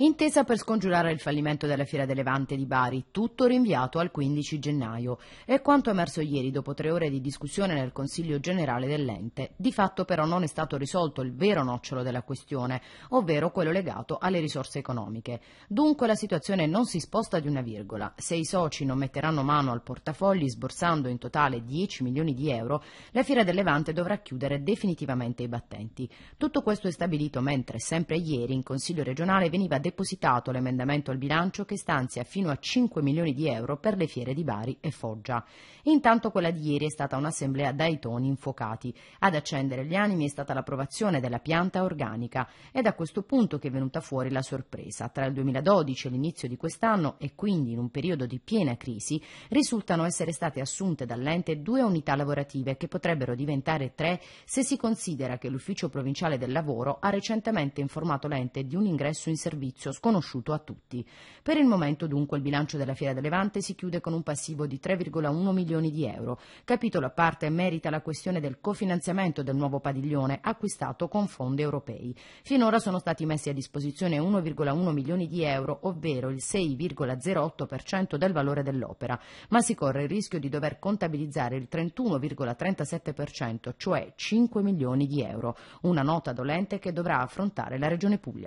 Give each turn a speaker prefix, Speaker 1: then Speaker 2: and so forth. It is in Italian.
Speaker 1: Intesa per scongiurare il fallimento della Fiera del Levante di Bari, tutto rinviato al 15 gennaio. È quanto emerso ieri dopo tre ore di discussione nel Consiglio generale dell'ente. Di fatto però non è stato risolto il vero nocciolo della questione, ovvero quello legato alle risorse economiche. Dunque la situazione non si sposta di una virgola. Se i soci non metteranno mano al portafogli sborsando in totale 10 milioni di euro, la Fiera del Levante dovrà chiudere definitivamente i battenti. Tutto questo è stabilito mentre sempre ieri in Consiglio regionale veniva depositato l'emendamento al bilancio che stanzia fino a 5 milioni di euro per le fiere di Bari e Foggia. Intanto quella di ieri è stata un'assemblea dai toni infuocati. Ad accendere gli animi è stata l'approvazione della pianta organica È da questo punto che è venuta fuori la sorpresa. Tra il 2012 e l'inizio di quest'anno e quindi in un periodo di piena crisi risultano essere state assunte dall'ente due unità lavorative che potrebbero diventare tre se si considera che l'Ufficio Provinciale del Lavoro ha recentemente informato l'ente di un ingresso in servizio tizio sconosciuto a tutti. Per il momento dunque il bilancio della Fiera del Levante si chiude con un passivo di 3,1 milioni di euro. Capitolo a parte merita la questione del cofinanziamento del nuovo padiglione acquistato con fondi europei. Finora sono stati messi a disposizione 1,1 milioni di euro, ovvero il 6,08% del valore dell'opera, ma si corre il rischio di dover contabilizzare il 31,37%, cioè 5 milioni di euro, una nota dolente che dovrà affrontare la Regione Puglia.